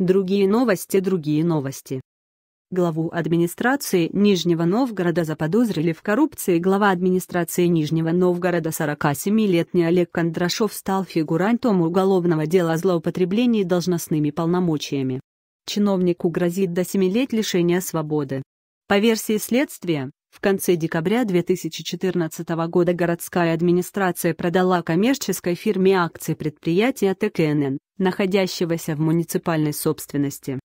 Другие новости, другие новости. Главу администрации Нижнего Новгорода заподозрили в коррупции. Глава администрации Нижнего Новгорода 47-летний Олег Кондрашов стал фигурантом уголовного дела о злоупотреблении должностными полномочиями. Чиновнику грозит до 7 лет лишения свободы. По версии следствия, в конце декабря 2014 года городская администрация продала коммерческой фирме акции предприятия ТКНН находящегося в муниципальной собственности.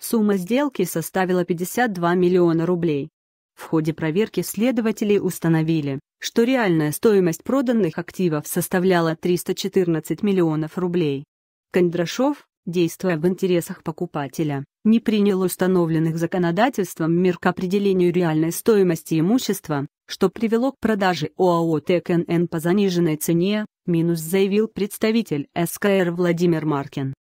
Сумма сделки составила 52 миллиона рублей. В ходе проверки следователи установили, что реальная стоимость проданных активов составляла 314 миллионов рублей. Кондрашов, действуя в интересах покупателя, не принял установленных законодательством мер к определению реальной стоимости имущества, что привело к продаже ОАО ТКНН по заниженной цене, минус заявил представитель СКР Владимир Маркин.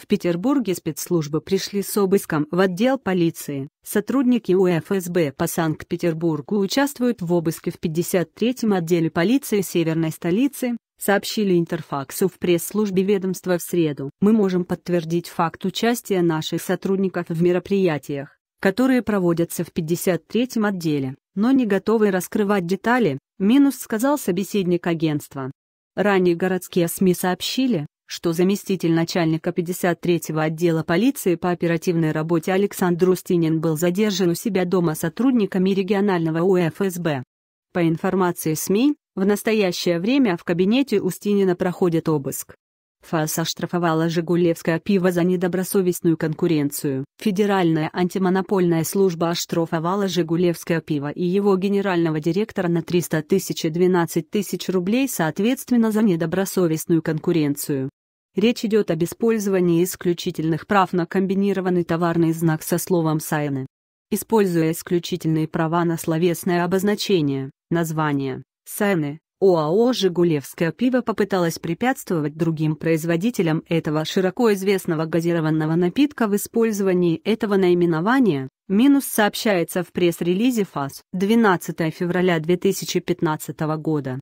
В Петербурге спецслужбы пришли с обыском в отдел полиции. Сотрудники УФСБ по Санкт-Петербургу участвуют в обыске в 53-м отделе полиции северной столицы, сообщили Интерфаксу в пресс-службе ведомства в среду. Мы можем подтвердить факт участия наших сотрудников в мероприятиях, которые проводятся в 53-м отделе но не готовый раскрывать детали, минус сказал собеседник агентства. Ранее городские СМИ сообщили, что заместитель начальника 53-го отдела полиции по оперативной работе Александр Устинин был задержан у себя дома сотрудниками регионального УФСБ. По информации СМИ, в настоящее время в кабинете Устинина проходит обыск. ФАС оштрафовала «Жигулевское пиво» за недобросовестную конкуренцию. Федеральная антимонопольная служба оштрафовала «Жигулевское пиво» и его генерального директора на 300 тысяч и 12 тысяч рублей соответственно за недобросовестную конкуренцию. Речь идет об использовании исключительных прав на комбинированный товарный знак со словом «сайны». Используя исключительные права на словесное обозначение, название, сайны, ОАО «Жигулевское пиво» попыталась препятствовать другим производителям этого широко известного газированного напитка в использовании этого наименования, минус сообщается в пресс-релизе ФАС 12 февраля 2015 года.